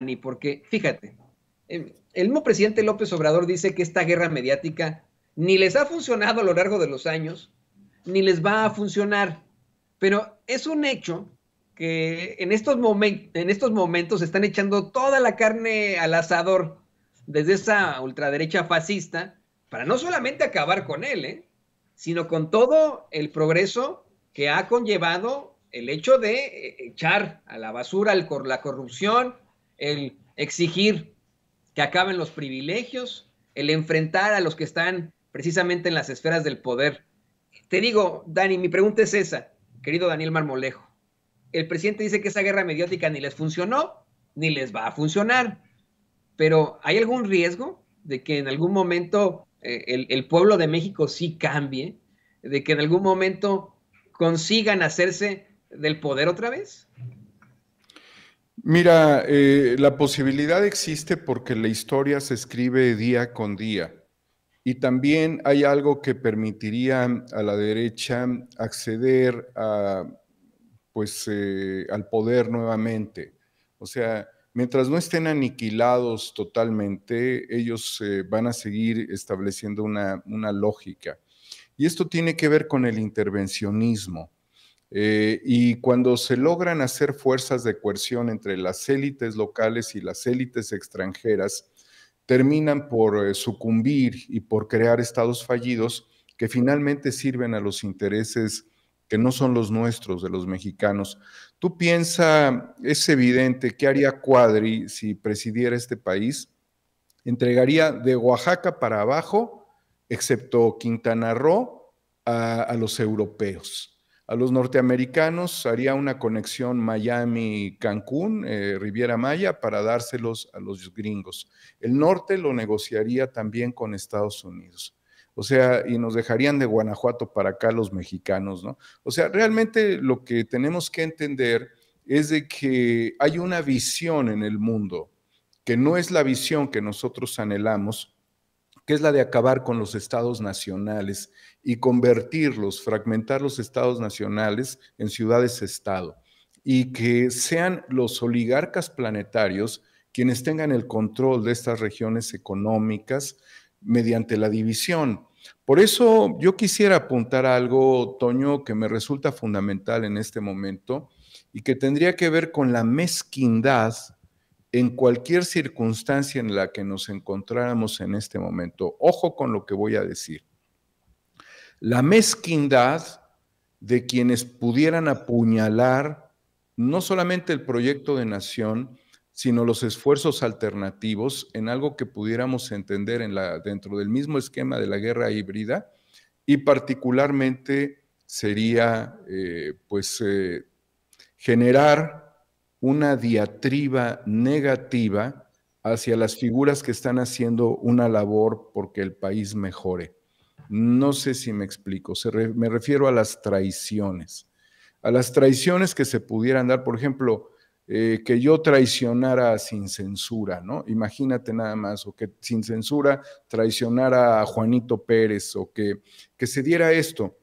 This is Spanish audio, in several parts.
Ni porque fíjate, em, el mismo presidente López Obrador dice que esta guerra mediática ni les ha funcionado a lo largo de los años, ni les va a funcionar. Pero es un hecho que en estos, en estos momentos están echando toda la carne al asador desde esa ultraderecha fascista para no solamente acabar con él, ¿eh? sino con todo el progreso que ha conllevado el hecho de eh, echar a la basura la corrupción, el exigir que acaben los privilegios, el enfrentar a los que están precisamente en las esferas del poder. Te digo, Dani, mi pregunta es esa, querido Daniel Marmolejo. El presidente dice que esa guerra mediática ni les funcionó, ni les va a funcionar, pero ¿hay algún riesgo de que en algún momento eh, el, el pueblo de México sí cambie? ¿De que en algún momento consigan hacerse del poder otra vez? Mira, eh, la posibilidad existe porque la historia se escribe día con día. Y también hay algo que permitiría a la derecha acceder pues, eh, al poder nuevamente. O sea, mientras no estén aniquilados totalmente, ellos eh, van a seguir estableciendo una lógica. Y esto tiene que ver con el intervencionismo. Eh, y cuando se logran hacer fuerzas de coerción entre las élites locales y las élites extranjeras, terminan por eh, sucumbir y por crear estados fallidos que finalmente sirven a los intereses que no son los nuestros, de los mexicanos. Tú piensa, es evidente, que haría Cuadri si presidiera este país? Entregaría de Oaxaca para abajo, excepto Quintana Roo, a los europeos a los norteamericanos, haría una conexión Miami-Cancún, eh, Riviera Maya, para dárselos a los gringos. El norte lo negociaría también con Estados Unidos. O sea, y nos dejarían de Guanajuato para acá los mexicanos, ¿no? O sea, realmente lo que tenemos que entender es de que hay una visión en el mundo que no es la visión que nosotros anhelamos, que es la de acabar con los estados nacionales y convertirlos, fragmentar los estados nacionales en ciudades-estado, y que sean los oligarcas planetarios quienes tengan el control de estas regiones económicas mediante la división. Por eso yo quisiera apuntar algo, Toño, que me resulta fundamental en este momento y que tendría que ver con la mezquindad en cualquier circunstancia en la que nos encontráramos en este momento. Ojo con lo que voy a decir. La mezquindad de quienes pudieran apuñalar no solamente el proyecto de nación, sino los esfuerzos alternativos en algo que pudiéramos entender dentro del mismo esquema de la guerra híbrida y particularmente sería eh, pues eh, generar una diatriba negativa hacia las figuras que están haciendo una labor porque el país mejore. No sé si me explico, me refiero a las traiciones, a las traiciones que se pudieran dar, por ejemplo, eh, que yo traicionara Sin Censura, ¿no? Imagínate nada más, o que Sin Censura traicionara a Juanito Pérez, o que, que se diera esto.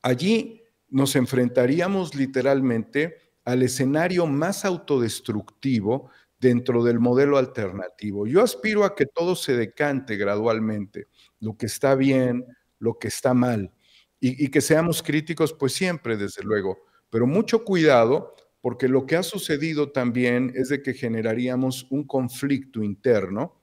Allí nos enfrentaríamos literalmente al escenario más autodestructivo dentro del modelo alternativo. Yo aspiro a que todo se decante gradualmente, lo que está bien, lo que está mal, y, que seamos críticos, pues siempre, desde luego, pero mucho cuidado, porque lo que ha sucedido también es de que generaríamos un conflicto interno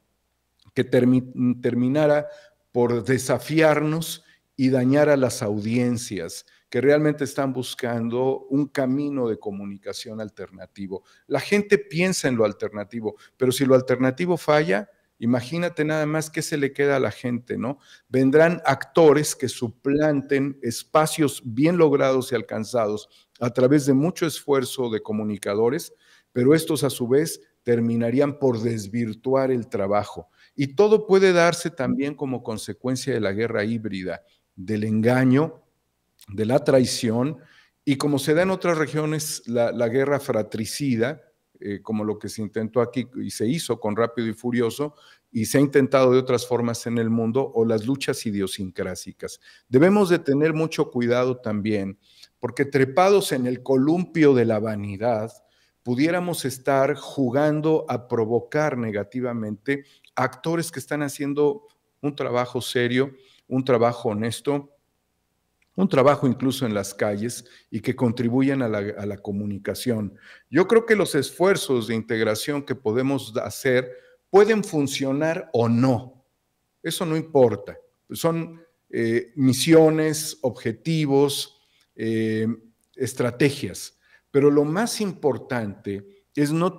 que terminara por desafiarnos y dañar a las audiencias que realmente están buscando un camino de comunicación alternativo. La gente piensa en lo alternativo, pero si lo alternativo falla, Imagínate nada más qué se le queda a la gente, ¿no? Vendrán actores que suplanten espacios bien logrados y alcanzados a través de mucho esfuerzo de comunicadores, pero estos a su vez terminarían por desvirtuar el trabajo. Y todo puede darse también como consecuencia de la guerra híbrida, del engaño de la traición, y como se da en otras regiones la, guerra fratricida, eh, como lo que se intentó aquí y se hizo con Rápido y Furioso, y se ha intentado de otras formas en el mundo, o las luchas idiosincrásicas. Debemos de tener mucho cuidado también, porque trepados en el columpio de la vanidad, pudiéramos estar jugando a provocar negativamente actores que están haciendo un trabajo serio, un trabajo honesto un trabajo incluso en las calles y que contribuyan a la, comunicación. Yo creo que los esfuerzos de integración que podemos hacer pueden funcionar o no. Eso no importa. Son eh, misiones, objetivos, eh, estrategias. Pero lo más importante es no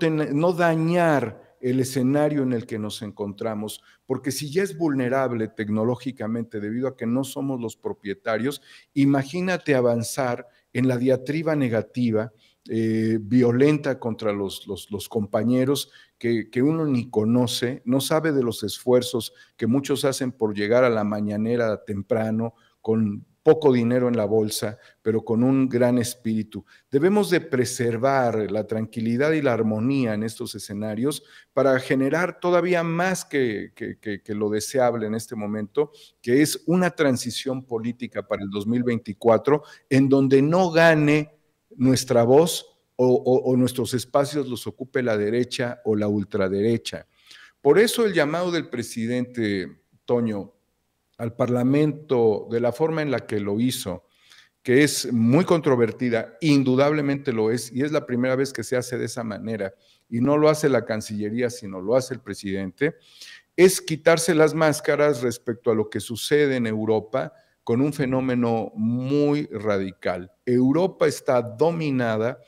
dañar el escenario en el que nos encontramos, porque si ya es vulnerable tecnológicamente debido a que no somos los propietarios, imagínate avanzar en la diatriba negativa, eh, violenta contra los, compañeros que, que, uno ni conoce, no sabe de los esfuerzos que muchos hacen por llegar a la mañanera temprano con poco dinero en la bolsa, pero con un gran espíritu. Debemos de preservar la tranquilidad y la armonía en estos escenarios para generar todavía más que, lo deseable en este momento, que es una transición política para el 2024 en donde no gane nuestra voz o, o nuestros espacios los ocupe la derecha o la ultraderecha. Por eso el llamado del presidente Toño al Parlamento de la forma en la que lo hizo, que es muy controvertida, indudablemente lo es, y es la primera vez que se hace de esa manera, y no lo hace la Cancillería, sino lo hace el presidente, es quitarse las máscaras respecto a lo que sucede en Europa con un fenómeno muy radical. Europa está dominada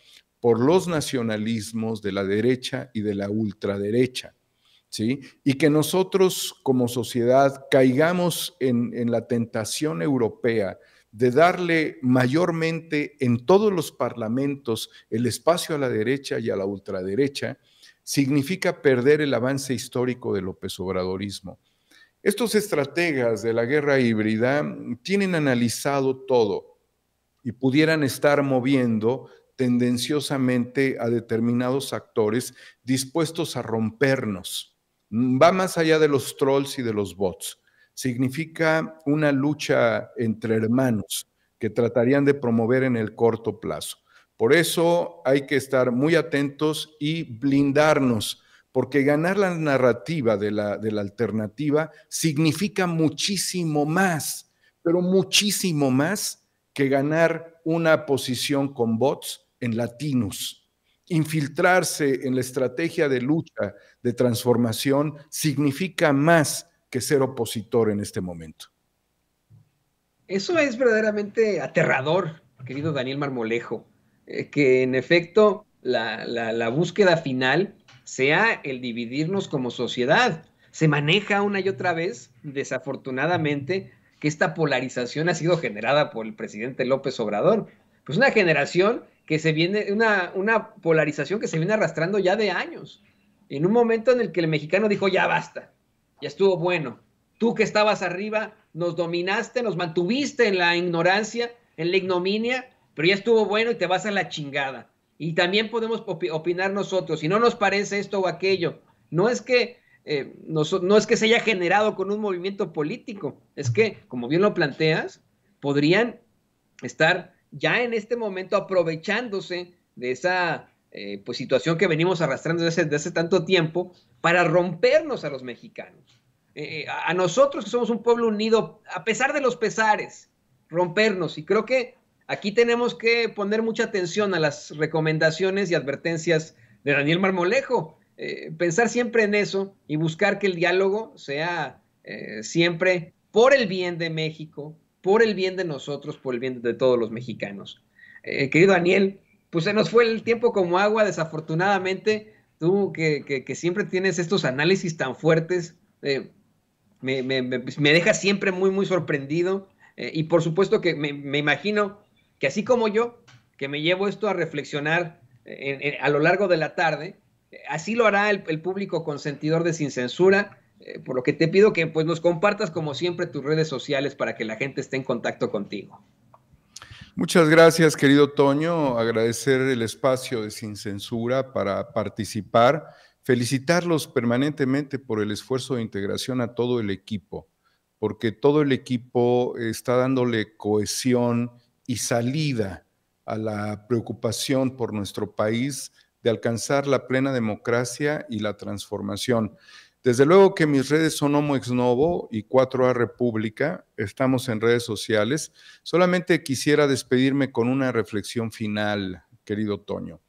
por los nacionalismos de la derecha y de la ultraderecha. Y que nosotros como sociedad caigamos en, la tentación europea de darle mayormente en todos los parlamentos el espacio a la derecha y a la ultraderecha, significa perder el avance histórico del López Obradorismo. Estos estrategas de la guerra híbrida tienen analizado todo y pudieran estar moviendo tendenciosamente a determinados actores dispuestos a rompernos, Mm, va más allá de los trolls y de los bots. Significa una lucha entre hermanos que tratarían de promover en el corto plazo. Por eso hay que estar muy atentos y blindarnos, porque ganar la narrativa de la, alternativa significa muchísimo más, pero muchísimo más que ganar una posición con bots en latinos infiltrarse en la estrategia de lucha, de transformación, significa más que ser opositor en este momento. Eso es verdaderamente aterrador, querido Daniel Marmolejo, eh, que en efecto la búsqueda final sea el dividirnos como sociedad. Se maneja una y otra vez, desafortunadamente, que esta polarización ha sido generada por el presidente López Obrador. Pues una generación que se viene, una, polarización que se viene arrastrando ya de años. En un momento en el que el mexicano dijo, ya basta, ya estuvo bueno, tú que estabas arriba, nos dominaste, nos mantuviste en la ignorancia, en la ignominia, pero ya estuvo bueno y te vas a la chingada. Y también podemos opinar nosotros, si no nos parece esto o aquello. No es que eh, no, es que se haya generado con un movimiento político, es que, como bien lo planteas, podrían estar ya en este momento aprovechándose de esa eh, pues, situación que venimos arrastrando desde, hace tanto tiempo para rompernos a los mexicanos. Eh, eh, a, nosotros que somos un pueblo unido, a pesar de los pesares, rompernos. Y creo que aquí tenemos que poner mucha atención a las recomendaciones y advertencias de Daniel Marmolejo. pensar siempre en eso y buscar que el diálogo sea siempre por el bien de México, por el bien de nosotros, por el bien de todos los mexicanos. Eh, querido Daniel, pues se nos fue el tiempo como agua, desafortunadamente. Tú que, siempre tienes estos análisis tan fuertes, eh, me, pues deja siempre muy, muy sorprendido. Eh, y por supuesto que me, imagino que así como yo, que me llevo esto a reflexionar a lo largo de la tarde, así lo hará el, el público consentidor de Sin Censura. Eh, por lo que te pido que pues, nos compartas como siempre tus redes sociales para que la gente esté en contacto contigo. Muchas gracias, querido Toño. Agradecer el espacio de Sin Censura para participar. Felicitarlos permanentemente por el esfuerzo de integración a todo el equipo, porque todo el equipo está dándole cohesión y salida a la preocupación por nuestro país de alcanzar la plena democracia y la transformación. Desde luego que mis redes son Homo Ex Novo y 4A República. Estamos en redes sociales. Solamente quisiera despedirme con una reflexión final, querido Toño.